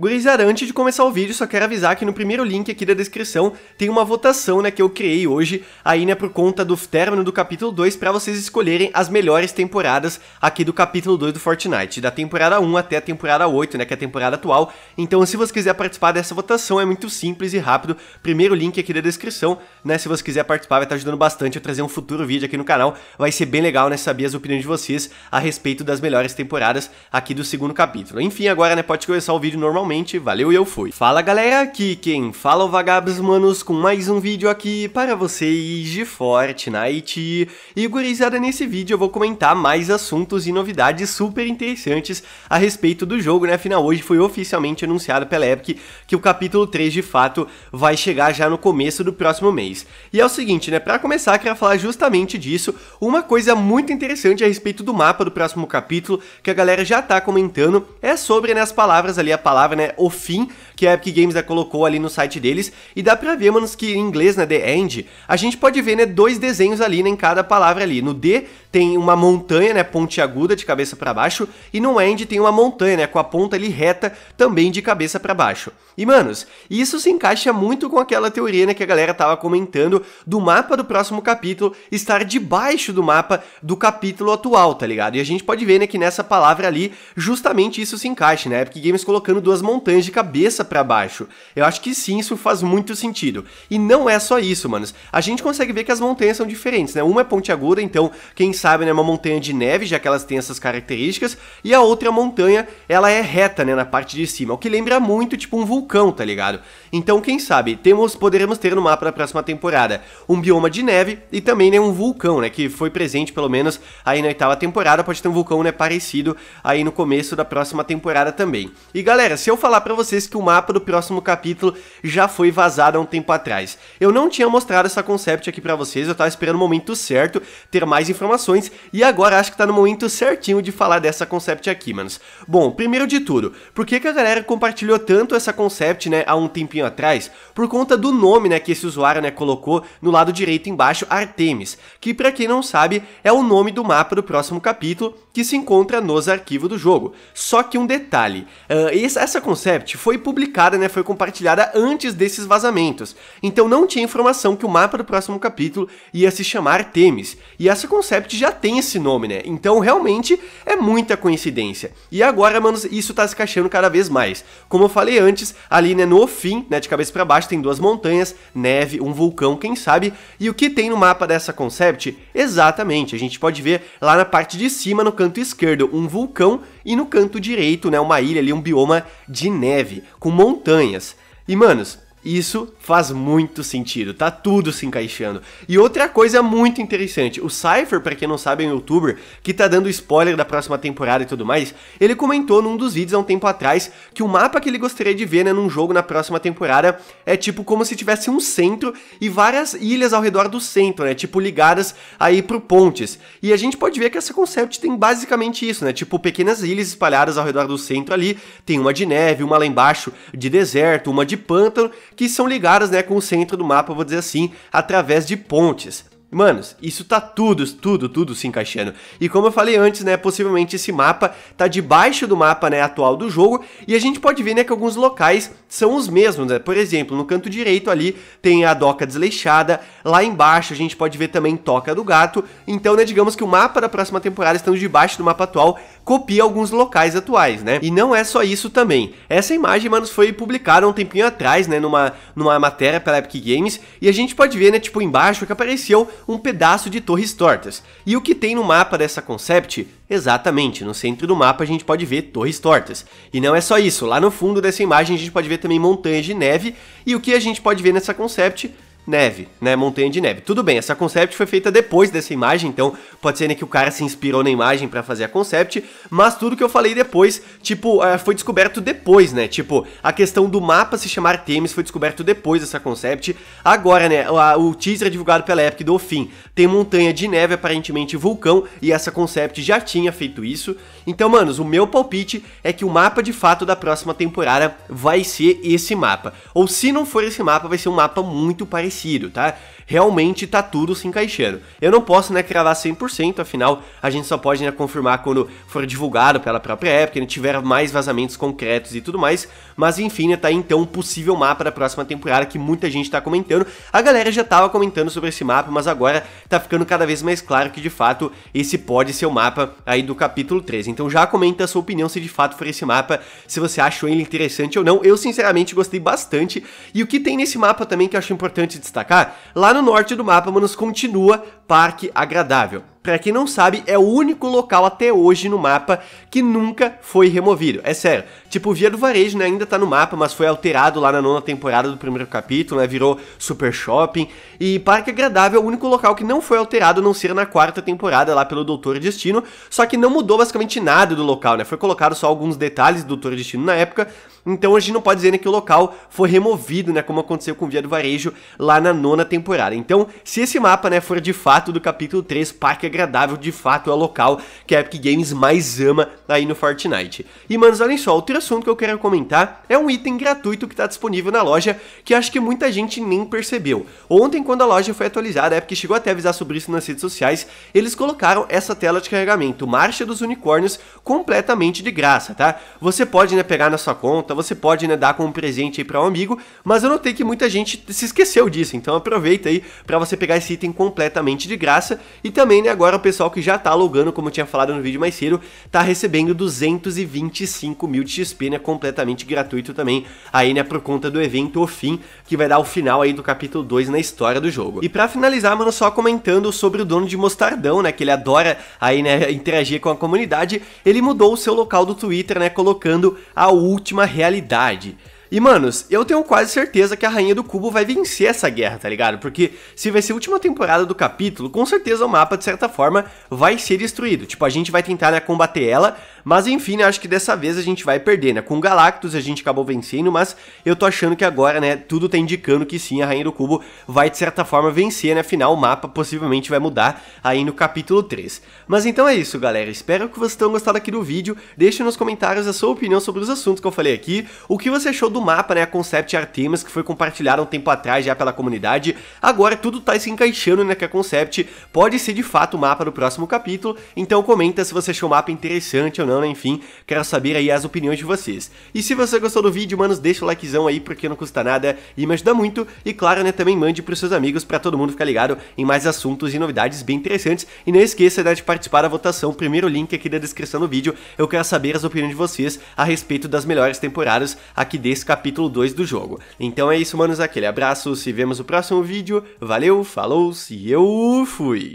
Gurizada, antes de começar o vídeo, só quero avisar que no primeiro link aqui da descrição tem uma votação né, que eu criei hoje, aí né, por conta do término do capítulo 2, para vocês escolherem as melhores temporadas aqui do capítulo 2 do Fortnite, da temporada 1 até a temporada 8, né, que é a temporada atual. Então, se você quiser participar dessa votação, é muito simples e rápido, primeiro link aqui da descrição, né, se você quiser participar, vai estar tá ajudando bastante a trazer um futuro vídeo aqui no canal, vai ser bem legal, né, saber as opiniões de vocês a respeito das melhores temporadas aqui do segundo capítulo. Enfim, agora, né, pode começar o vídeo normal valeu e eu fui. Fala galera, aqui quem fala é o Vagabos Manos com mais um vídeo aqui para vocês de Fortnite. E gurizada, nesse vídeo eu vou comentar mais assuntos e novidades super interessantes a respeito do jogo, né? Afinal, hoje foi oficialmente anunciado pela Epic que o capítulo 3 de fato vai chegar já no começo do próximo mês. E é o seguinte, né? Para começar, eu queria falar justamente disso, uma coisa muito interessante a respeito do mapa do próximo capítulo que a galera já tá comentando é sobre né, as palavras ali, a palavra né, o fim que a Epic Games né, colocou ali no site deles. E dá pra ver, manos, que em inglês, né, The End, a gente pode ver, né, dois desenhos ali, né, em cada palavra ali. No D tem uma montanha, né, ponte aguda de cabeça para baixo, e no end tem uma montanha, né, com a ponta ali reta, também de cabeça para baixo. E manos, isso se encaixa muito com aquela teoria, né, que a galera tava comentando do mapa do próximo capítulo estar debaixo do mapa do capítulo atual, tá ligado? E a gente pode ver, né, que nessa palavra ali, justamente isso se encaixa, né, Epic Games colocando duas montanhas de cabeça para baixo. Eu acho que sim, isso faz muito sentido. E não é só isso, manos. A gente consegue ver que as montanhas são diferentes, né? Uma é ponte aguda então quem sabe né uma montanha de neve, já que elas têm essas características, e a outra montanha, ela é reta, né, na parte de cima, o que lembra muito tipo um vulcão, tá ligado? Então, quem sabe, temos poderemos ter no mapa da próxima temporada um bioma de neve e também né, um vulcão, né, que foi presente pelo menos aí na oitava temporada, pode ter um vulcão, né, parecido aí no começo da próxima temporada também. E galera, se eu falar para vocês que o mapa do próximo capítulo já foi vazado há um tempo atrás, eu não tinha mostrado essa concept aqui para vocês, eu tava esperando o momento certo ter mais informações informações e agora acho que tá no momento certinho de falar dessa concept aqui, manos. Bom, primeiro de tudo, por que, que a galera compartilhou tanto essa concept, né, há um tempinho atrás? Por conta do nome, né, que esse usuário, né, colocou no lado direito embaixo, Artemis, que para quem não sabe, é o nome do mapa do próximo capítulo que se encontra nos arquivos do jogo. Só que um detalhe, uh, essa concept foi publicada, né, foi compartilhada antes desses vazamentos, então não tinha informação que o mapa do próximo capítulo ia se chamar Artemis, e essa concept já tem esse nome, né? Então realmente é muita coincidência. E agora, mano, isso tá se encaixando cada vez mais. Como eu falei antes, ali, né, no fim, né, de cabeça para baixo, tem duas montanhas, neve, um vulcão, quem sabe. E o que tem no mapa dessa concept? Exatamente, a gente pode ver lá na parte de cima, no canto esquerdo, um vulcão e no canto direito, né, uma ilha ali, um bioma de neve, com montanhas. E, manos, isso faz muito sentido, tá tudo se encaixando. E outra coisa muito interessante, o Cypher, para quem não sabe, é um youtuber que tá dando spoiler da próxima temporada e tudo mais, ele comentou num dos vídeos há um tempo atrás que o mapa que ele gostaria de ver né, num jogo na próxima temporada é tipo como se tivesse um centro e várias ilhas ao redor do centro, né, tipo ligadas aí pro pontes. E a gente pode ver que essa concept tem basicamente isso, né, tipo pequenas ilhas espalhadas ao redor do centro ali, tem uma de neve, uma lá embaixo de deserto, uma de pântano, que são ligadas né, com o centro do mapa, vou dizer assim, através de pontes. Manos, isso tá tudo, tudo, tudo se encaixando. E como eu falei antes, né, possivelmente esse mapa tá debaixo do mapa, né, atual do jogo, e a gente pode ver, né, que alguns locais são os mesmos, né? Por exemplo, no canto direito ali tem a doca desleixada, lá embaixo a gente pode ver também Toca do Gato. Então, né, digamos que o mapa da próxima temporada estando debaixo do mapa atual copia alguns locais atuais, né? E não é só isso também. Essa imagem, mano foi publicada um tempinho atrás, né, numa, numa matéria pela Epic Games, e a gente pode ver, né, tipo, embaixo que apareceu um pedaço de torres tortas. E o que tem no mapa dessa concept Exatamente, no centro do mapa a gente pode ver torres tortas. E não é só isso, lá no fundo dessa imagem a gente pode ver também montanhas de neve, e o que a gente pode ver nessa concept neve, né? Montanha de neve. Tudo bem, essa concept foi feita depois dessa imagem, então pode ser né, que o cara se inspirou na imagem para fazer a concept, mas tudo que eu falei depois, tipo, eh, foi descoberto depois, né? Tipo, a questão do mapa se chamar Artemis foi descoberto depois dessa concept. Agora, né, o teaser divulgado pela Epic do Fim tem montanha de neve, aparentemente vulcão, e essa concept já tinha feito isso. Então, manos, o meu palpite é que o mapa de fato da próxima temporada vai ser esse mapa. Ou se não for esse mapa, vai ser um mapa muito parecido parecido, tá? Realmente tá tudo se encaixando. Eu não posso, né, cravar 100%, afinal, a gente só pode, né, confirmar quando for divulgado pela própria época né, tiver mais vazamentos concretos e tudo mais, mas enfim, né, tá aí então um possível mapa da próxima temporada que muita gente tá comentando. A galera já tava comentando sobre esse mapa, mas agora tá ficando cada vez mais claro que de fato esse pode ser o mapa aí do capítulo 13. Então já comenta a sua opinião se de fato for esse mapa, se você achou ele interessante ou não. Eu sinceramente gostei bastante. E o que tem nesse mapa também que eu acho importante destacar, lá no norte do mapa, Manos continua Parque Agradável. Para quem não sabe, é o único local até hoje no mapa que nunca foi removido. É sério. Tipo, o Via do Varejo né, ainda tá no mapa, mas foi alterado lá na nona temporada do primeiro capítulo, né? Virou Super Shopping. E Parque Agradável é o único local que não foi alterado, a não ser na quarta temporada, lá pelo Doutor Destino. Só que não mudou basicamente nada do local, né? Foi colocado só alguns detalhes do Doutor Destino na época, então a gente não pode dizer né, que o local foi removido, né, como aconteceu com o Via do Varejo lá na nona temporada. Então, se esse mapa né, for de fato do capítulo 3, Parque Agradável, de fato é o local que a Epic Games mais ama aí no Fortnite. E, manos, olhem só, outro assunto que eu quero comentar é um item gratuito que está disponível na loja que acho que muita gente nem percebeu. Ontem, quando a loja foi atualizada, a Epic chegou até a avisar sobre isso nas redes sociais, eles colocaram essa tela de carregamento, Marcha dos Unicórnios, completamente de graça, tá? Você pode né, pegar na sua conta, então você pode né, dar como um presente aí para um amigo, mas eu notei que muita gente se esqueceu disso, então aproveita aí para você pegar esse item completamente de graça e também né, agora o pessoal que já tá logando, como eu tinha falado no vídeo mais cedo, tá recebendo 225 mil de XP, né, completamente gratuito também aí né, por conta do evento O Fim, que vai dar o final aí do capítulo 2 na história do jogo. E para finalizar, mano, só comentando sobre o dono de Mostardão, né, que ele adora aí né, interagir com a comunidade, ele mudou o seu local do Twitter, né, colocando a última realidade realidade. E, manos, eu tenho quase certeza que a Rainha do Cubo vai vencer essa guerra, tá ligado? Porque se vai ser a última temporada do capítulo, com certeza o mapa, de certa forma, vai ser destruído. Tipo, a gente vai tentar né, combater ela, mas enfim, né, acho que dessa vez a gente vai perder, né? Com Galactus a gente acabou vencendo, mas eu tô achando que agora, né, tudo tá indicando que sim, a Rainha do Cubo vai de certa forma vencer, né? Afinal, o mapa possivelmente vai mudar aí no capítulo 3. Mas então é isso, galera. Espero que vocês tenham gostado aqui do vídeo. Deixe nos comentários a sua opinião sobre os assuntos que eu falei aqui, o que você achou do mapa, né, a Concept Artemis, que foi compartilhado um tempo atrás já pela comunidade. Agora tudo tá se encaixando, né, que a Concept pode ser de fato o mapa do próximo capítulo. Então comenta se você achou o mapa interessante ou não enfim, quero saber aí as opiniões de vocês. E se você gostou do vídeo, manos, deixa o likezão aí porque não custa nada e me ajuda muito. E claro, né, também mande pros seus amigos para todo mundo ficar ligado em mais assuntos e novidades bem interessantes. E não esqueça né, de participar da votação, primeiro link aqui da descrição do vídeo. Eu quero saber as opiniões de vocês a respeito das melhores temporadas aqui desse capítulo 2 do jogo. Então é isso, manos, aquele abraço, se vemos no próximo vídeo. Valeu, falou, se eu fui!